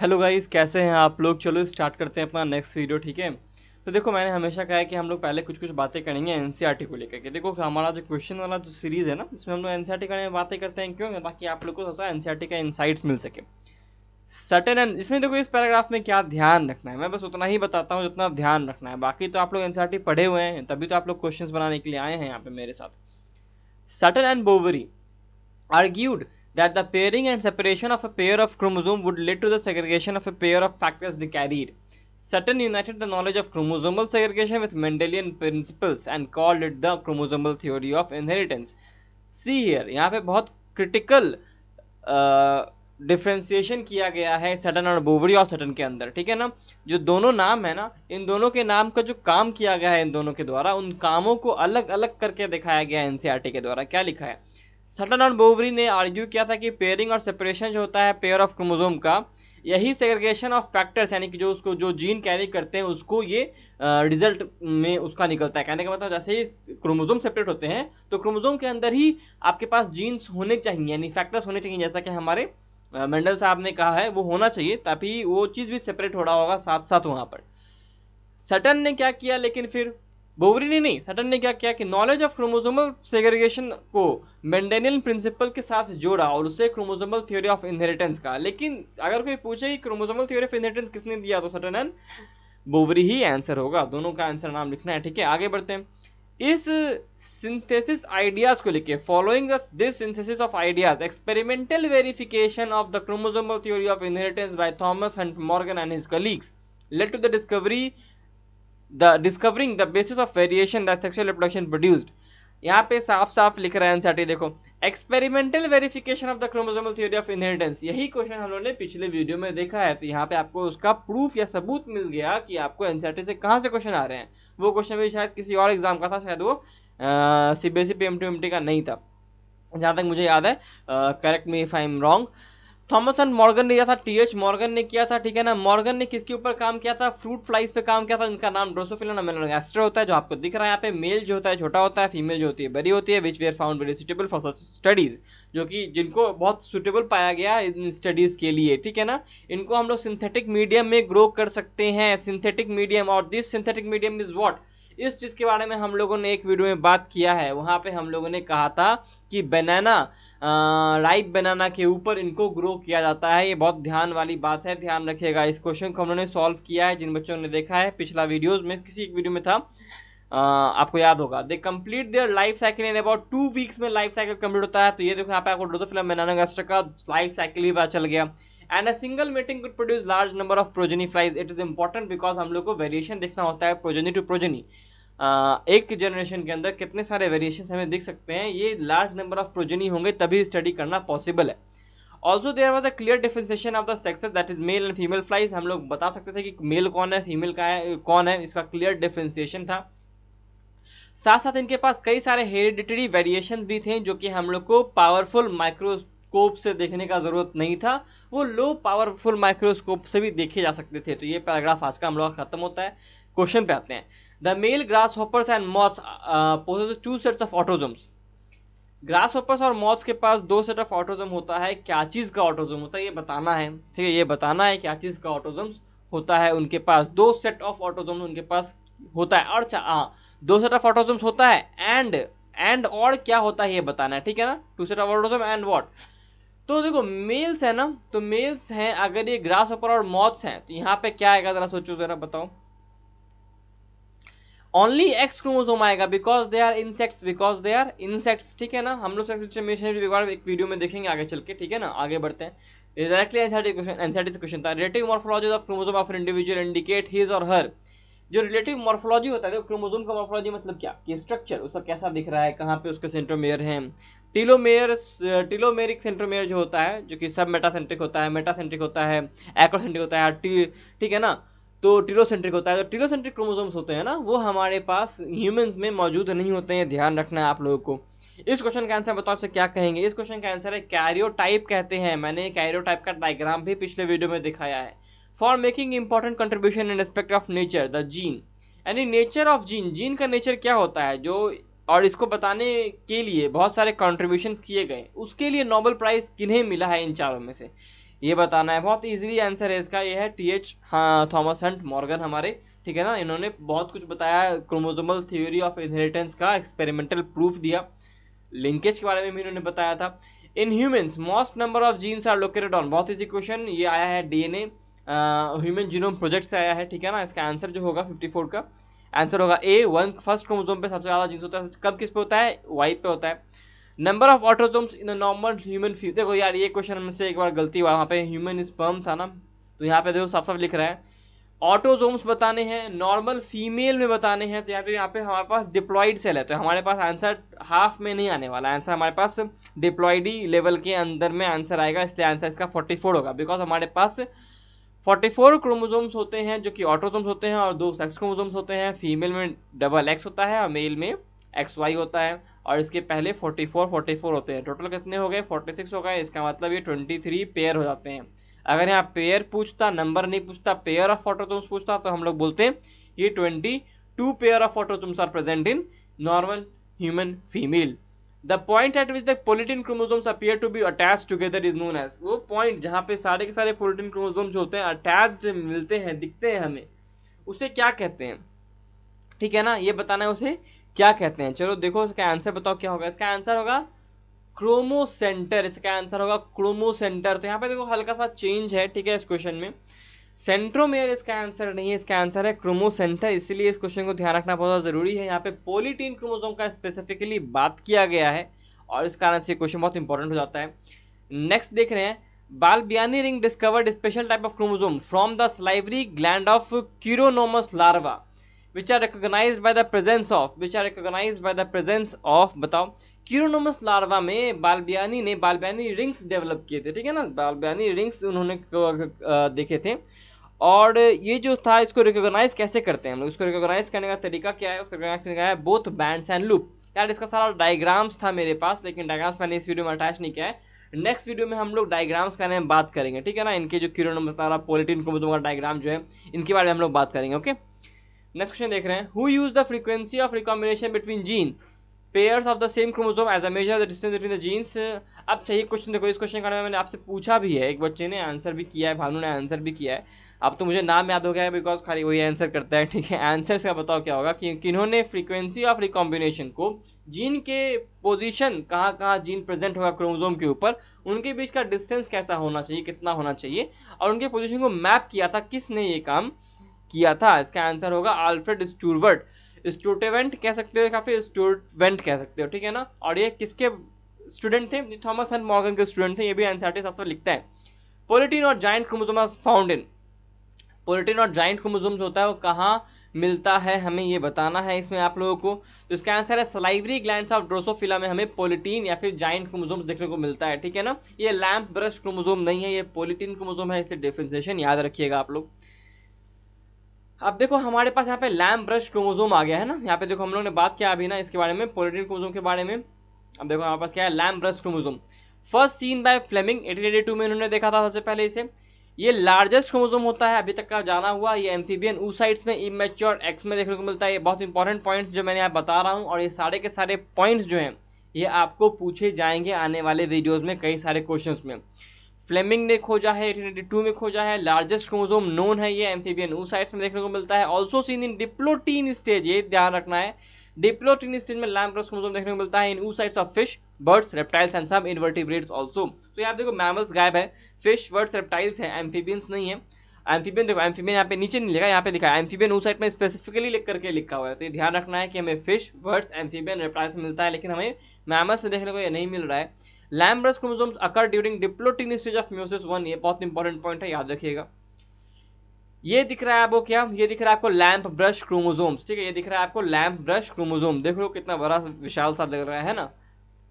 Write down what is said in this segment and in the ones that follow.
Hello guys कैसे हैं आप लोग चलो स्टार्ट करते हैं अपना नेक्स्ट वीडियो ठीक है तो देखो मैंने हमेशा कहा है कि हम लोग पहले कुछ कुछ बातें करेंगे एन e को लेकर के देखो हमारा जो क्वेश्चन वाला जो सीरीज़ है ना इसमें हम लोग एन सी आर टी बातें करते हैं क्यों ताकि आप लोग को थोड़ा सा एन का इंसाइट्स मिल सके सटन एंड इसमें देखो इस पैराग्राफ में क्या ध्यान रखना है मैं बस उतना ही बताता हूँ जितना ध्यान रखना है बाकी तो आप लोग एन e पढ़े हुए हैं तभी तो आप लोग क्वेश्चन बनाने के लिए आए हैं यहाँ पे मेरे साथ Sutton and Boveri argued that the pairing and separation of a pair of chromosomes would lead to the segregation of a pair of factors they carried. Sutton united the knowledge of chromosomal segregation with Mendelian principles and called it the chromosomal theory of inheritance. See here, यहाँ पे बहुत critical differentiation uh, किया गया है Sutton और Boveri और Sutton के अंदर ठीक है ना जो दोनों नाम है ना इन दोनों के नाम का जो काम किया गया है इन दोनों के द्वारा उन कामों को अलग अलग करके दिखाया गया है एनसीआरटी के द्वारा क्या लिखा है सटन और बोवरी ने आर्ग्यू किया था कि पेयरिंग और सेपरेशन जो होता है पेयर ऑफ क्रोमोजोम का यही सेग्रीगेशन ऑफ फैक्टर्स यानी कि जो उसको जो जीन कैरी करते हैं उसको ये रिजल्ट में उसका निकलता है कहने का मतलब जैसे ही क्रोमोजोम सेपरेट होते हैं तो क्रोमोजोम के अंदर ही आपके पास जीन्स होने चाहिए यानी फैक्टर्स होने चाहिए जैसा कि हमारे मेंडल साहब ने कहा है वो होना चाहिए ताकि वो चीज़ भी सेपरेट हो रहा होगा साथ साथ वहाँ पर सटन ने क्या किया लेकिन फिर बोवरी ने नहीं सटन ने क्या किया कि नॉलेज ऑफ क्रोमोजोमल सेग्रीगेशन को मेंडेनियन प्रिंसिपल के साथ जोड़ा और उसे क्रोमोजोमल थ्योरी ऑफ इनहेरिटेंस कहा लेकिन अगर कोई पूछे कि क्रोमोजोमल थ्योरी ऑफ इनहेरिटेंस किसने दिया तो सटन एंड बोवरी ही आंसर होगा दोनों का आंसर नाम लिखना है ठीक है आगे बढ़ते हैं इस सिंथेसिस आइडियाज को लेके following this synthesis of ideas experimental verification of the chromosomal theory of inheritance by Thomas Hunt Morgan and his colleagues led to the discovery the discovering the basis of variation the sexual reproduction produced यहाँ पे साफ साफ लिख रहा है answer देखो experimental verification of the chromosomal theory of inheritance यही question हम लोगों ने पिछले वीडियो में देखा है तो यहाँ पे आपको उसका प्रूफ या सबूत मिल गया कि आपको एनसीआरटी से कहाँ से क्वेश्चन आ रहे हैं वो क्वेश्चन भी शायद किसी और एग्जाम का था शायद वो सीबीएसई पीएमटी एमटी का नहीं था जहाँ तक मुझे याद है correct me if I am wrong Thomas and Morgan ने किया था टी एच मॉर्गन ने किया था ठीक है ना मॉर्गन ने किसके ऊपर काम किया था फ्रूट फ्लाइज पे काम किया था इनका नाम ड्रोसोफिलन एस्टर होता है जो आपको दिख रहा है यहाँ पे मेल जो होता है छोटा होता है फीमेल जो होती है बड़ी होती है which were found very suitable for such studies जो कि जिनको बहुत सुटेबल पाया गया इन स्टडीज के लिए ठीक है ना इनको हम लोग सिंथेटिक मीडियम में ग्रो कर सकते हैं सिंथेटिक मीडियम और this synthetic medium is what इस चीज़ के बारे में हम लोगों ने एक वीडियो में बात किया है वहां पे हम लोगों ने कहा था कि बनाना राइप बनाना के ऊपर इनको ग्रो किया जाता है ये बहुत ध्यान वाली बात है ध्यान रखिएगा इस क्वेश्चन को हम लोगों ने सॉल्व किया है जिन बच्चों ने देखा है पिछला वीडियो में किसी एक वीडियो में था Uh, आपको याद होगा they complete their life cycle in about two weeks में लाइफ साइकिल कंप्लीट होता है तो ये देखो यहाँ पे आपको डोजोफिलम बनाना का लाइफ साइकिल भी पता चल गया and a single mating could produce large number of progeny flies it is important because हम लोग को वेरिएशन देखना होता है प्रोजनी टू प्रोजेनी एक जनरेशन के अंदर कितने सारे वेरिएशन हमें देख सकते हैं ये लार्ज नंबर ऑफ प्रोजेनी होंगे तभी स्टडी करना पॉसिबल है also there was a clear differentiation of the sexes that is male and female flies हम लोग बता सकते थे कि मेल कौन है फीमेल का है कौन है इसका क्लियर डिफरेंशिएशन था साथ साथ इनके पास कई सारे हेरिडिटरी वेरिएशन भी थे जो कि हम लोग को पावरफुल माइक्रो स्कोप से देखने का ज़रूरत नहीं था वो लो पावरफुल माइक्रोस्कोप से भी देखे जा सकते थे तो ये पैराग्राफ आज का हम लोग खत्म होता है क्वेश्चन पे आते हैं the male grasshoppers and moth possess two sets of autosomes grasshoppers और मॉथ्स के पास दो सेट ऑफ ऑटोजम होता है क्या चीज़ का ऑटोजम होता है ये बताना है ठीक है ये बताना है क्या चीज़ का ऑटोजम होता है उनके पास दो सेट ऑफ ऑटोजम उनके पास होता है और अच्छा, हाँ दो सेट ऑफ ऑटोजम्स होता है एंड एंड और क्या होता है ये बताना है ठीक है ना two set of autosome and what तो देखो मेल्स है ना तो मेल्स हैं अगर ये ग्रास हॉपर और मॉथ्स हैं तो यहाँ पे क्या आएगा जरा सोचो जरा बताओ ओनली एक्स क्रोमोसोम आएगा because they are insects because they are insects ठीक है ना हम लोग एक वीडियो में देखेंगे आगे चल के ठीक है ना आगे बढ़ते हैं डायरेक्टली एंथाइटिस क्वेश्चन था relative morphology of chromosome of individual indicate his और हर जो रिलेटिव मॉर्फोलॉजी होता है क्रोमोसोम का मॉर्फोलॉजी मतलब क्या कि स्ट्रक्चर उसका कैसा दिख रहा है कहाँ पे उसके सेंट्रोमेयर हैं टीलोमेयर टीलोमेरिक सेंट्रोमेयर जो होता है जो कि सब मेटासेंट्रिक होता है मेटासेंट्रिक होता है एक्रोसेंट्रिक होता है ठीक है ना तो टीलोसेंट्रिक होता है तो टीलोसेंट्रिक क्रोमोसोम्स होते हैं ना वो हमारे पास ह्यूमंस में मौजूद नहीं होते हैं ध्यान रखना है आप लोगों को इस क्वेश्चन का आंसर बताओ आपसे क्या कहेंगे इस क्वेश्चन का आंसर है कैरियोटाइप कहते हैं मैंने कैरियोटाइप का डायग्राम भी पिछले वीडियो में दिखाया है for making important contribution in respect of nature the gene यानी नेचर ऑफ जीन जीन का नेचर क्या होता है जो और इसको बताने के लिए बहुत सारे कॉन्ट्रीब्यूशन किए गए उसके लिए नोबल प्राइज़ किन्हें मिला है इन चारों में से ये बताना है बहुत इजीली आंसर है इसका ये है टी एच हाँ थॉमस हंट मॉर्गन हमारे ठीक है ना इन्होंने बहुत कुछ बताया क्रोमोजोमल थ्योरी ऑफ इनहेरिटेंस का एक्सपेरिमेंटल प्रूफ दिया लिंकेज के बारे में भी इन्होंने बताया था in humans most number of genes are located on बहुत इजी क्वेश्चन ये आया है डीएनए ह्यूमन जीनोम प्रोजेक्ट से आया है ठीक है ना इसका आंसर जो होगा फिफ्टी का आंसर होगा ए वन फर्स्ट क्रोमोजोम पे सबसे ज्यादा जीन्स होता है कब किस पे होता है वाई पे होता है number of autosomes in the normal human फील देखो यार ये क्वेश्चन हमसे एक बार गलती हुआ वहाँ पे ह्यूमन स्पर्म था ना तो यहाँ पे देखो साफ साफ लिख रहा है ऑटोजोम्स बताने हैं नॉर्मल फीमेल में बताने हैं तो यहाँ पे यहाँ पे हमारे पास डिप्लॉइड सेल है तो हमारे पास आंसर हाफ में नहीं आने वाला आंसर हमारे पास डिप्लॉइडी लेवल के अंदर में आंसर आएगा इसलिए आंसर इसका 44 होगा बिकॉज हमारे पास 44 क्रोमोसोम्स होते हैं जो कि ऑटोसोम्स होते हैं और दो सेक्स क्रोमोसोम्स होते हैं फीमेल में डबल एक्स होता है और मेल में एक्स वाई होता है और इसके पहले 44 44 होते हैं टोटल कितने हो गए 46 हो गए इसका मतलब ये 23 पेयर हो जाते हैं अगर यहाँ पेयर पूछता नंबर नहीं पूछता पेयर ऑफ ऑटोसोम्स पूछता तो हम लोग बोलते हैं ये twenty pair of autosomes are present in normal human female the point at which the polytene chromosomes appear to be attach together is known as वो पॉइंट जहाँ पे सारे के सारे पोलिटिन जो होते हैं अटैच मिलते हैं दिखते हैं हमें उसे क्या कहते हैं ठीक है ना ये बताना है उसे क्या कहते हैं चलो देखो इसका आंसर बताओ क्या होगा इसका आंसर होगा क्रोमो सेंटर इसका आंसर होगा क्रोमो सेंटर तो यहाँ पे देखो हल्का सा चेंज है ठीक है इस क्वेश्चन में सेंट्रोमेयर इसका आंसर नहीं है इसका आंसर है क्रोमोसेंटर इसलिए इस क्वेश्चन को ध्यान रखना बहुत जरूरी है यहाँ पे पोलिटीन क्रोमोसोम का स्पेसिफिकली बात किया गया है और इस कारण से क्वेश्चन बहुत इंपॉर्टेंट हो जाता है नेक्स्ट देख रहे हैं Balbiani ring discovered special type of chromosome from the salivary gland of Chironomus larva which are recognise by the presence of which are recognise by the presence of बताओ Chironomus larva में बालबियानी ने बालबियानी rings develop किए थे ठीक है ना बालबियानी rings उन्होंने देखे थे और ये जो था इसको रिकोगनाइज कैसे करते हैं हम लोग इसको रिकोगनाइज करने का तरीका क्या है उसको रिकोगनाइज करने का है बोथ बैंड्स एंड लूप यार इसका सारा डायग्राम्स था मेरे पास लेकिन डायग्राम्स मैंने इस वीडियो में अटैच नहीं किया है नेक्स्ट वीडियो में हम लोग डायग्राम्स के बारे में बात करेंगे ठीक है ना इनके जो क्यूरो बता रहा पोलिटिन को डायग्राम जो है इनके बारे में हम लोग बात करेंगे ओके नेक्स्ट क्वेश्चन देख रहे हैं who used the frequency of recombination between gene pairs of the same chromosome as a measure the distance between the genes अब चाहिए क्वेश्चन देखो इस क्वेश्चन का मैंने आपसे पूछा भी है एक बच्चे ने आंसर भी किया है भानु ने आंसर भी किया है अब तो मुझे नाम याद हो गया है बिकॉज खाली वही आंसर करता है ठीक है आंसर का बताओ क्या होगा कि इन्होंने फ्रीक्वेंसी ऑफ रिकॉम्बिनेशन को जीन के पोजीशन कहाँ कहाँ जीन प्रेजेंट होगा क्रोमोजोम के ऊपर उनके बीच का डिस्टेंस कैसा होना चाहिए कितना होना चाहिए और उनके पोजिशन को मैप किया था किसने ये काम किया था इसका आंसर होगा आल्फ्रेड स्टूरवर्ट स्टूटेवेंट कह सकते हो काफ़ी स्टूडेंट कह सकते हो ठीक है ना और ये किसके स्टूडेंट थे थॉमस एंड मॉर्गन के स्टूडेंट थे ये भी एनसीआरटी लिखता है पोलिटीन और giant chromosome found in protein और ज्वाइंट क्रोमोजोम्स होता है वो कहाँ मिलता है हमें ये बताना है इसमें आप लोगों को तो इसका आंसर है सलाइवरी ग्लैंड ऑफ ड्रोसोफिला में हमें पोलिटीन या फिर जाइंट क्रोमोजोम्स देखने को मिलता है ठीक है ना ये लैम्प ब्रश क्रोमोजोम नहीं है ये पोलिटीन क्रोमोजोम है इसलिए डिफ्रेंसिएशन याद रखिएगा आप लोग अब देखो हमारे पास यहाँ पे लैम्प ब्रश क्रोमोजोम आ गया है ना यहाँ पे देखो हम लोग ने बात किया अभी ना इसके बारे में पोलिटीन क्रोमोजोम के बारे में अब देखो हमारे पास क्या है lampbrush chromosome first seen by Flemming eighteen में इन्होंने देखा था सबसे पहले इसे ये लार्जेस्ट क्रोमोजोम होता है अभी तक का जाना हुआ ये एम्फीबियन ऊ साइड्स में इमेच्योर एक्स में देखने को मिलता है ये बहुत इंपॉर्टेंट पॉइंट्स जो मैंने यहाँ बता रहा हूँ और ये सारे के सारे पॉइंट्स जो हैं ये आपको पूछे जाएंगे आने वाले वीडियोज में कई सारे क्वेश्चन में फ्लेमिंग ने खोजा है एटीन में खोजा है लार्जेस्ट क्रोमोजोम नोन है ये एम्फीबियन ऊ साइड्स में देखने को मिलता है also seen in diplotene stage ये ध्यान रखना है डिप्लोटीन स्टेज में लैम्प क्रोमोजोम देखने को मिलता है in oocytes of fish birds reptiles and सब इनवर्टिब्रेट्स ऑल्सो तो यहाँ देखो मैमल्स गायब है फिश वर्ड्स रेप्टाइल्स हैं एम्फीबियंस नहीं है एम्फीबियन देखो एम्फीबियन यहाँ पे नीचे नहीं लिखा यहाँ पे लिखा है एम्फीबियन उस साइड में स्पेसिफिकली लिख करके लिखा हुआ है तो ये ध्यान रखना है कि हमें फिश वर्ड्स एम्फीबियन रेप्टाइल्स मिलता है लेकिन हमें मैमस में देखने को ये नहीं मिल रहा है lampbrush chromosomes occur during diplotene stage of meiosis one ये बहुत इंपॉर्टेंट पॉइंट है याद रखिएगा ये दिख रहा है आपको क्या ये दिख रहा है आपको लैम्प ब्रश क्रोमोजोम्स ठीक है ये दिख रहा है आपको लैम्प ब्रश क्रोमोजोम देख लो कितना बड़ा विशाल सा लग रहा है ना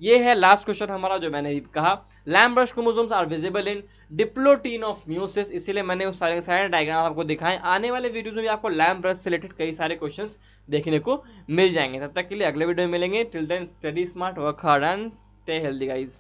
ये है लास्ट क्वेश्चन हमारा जो मैंने कहा lampbrush chromosomes are visible in diplotene of meiosis इसीलिए मैंने उस सारे सारे डायग्राम आपको दिखाए आने वाले वीडियोज में भी आपको लैम्ब्रश से रिलेटेड कई सारे क्वेश्चंस देखने को मिल जाएंगे तब तक के लिए अगले वीडियो में मिलेंगे till then study smart work hard and stay healthy guys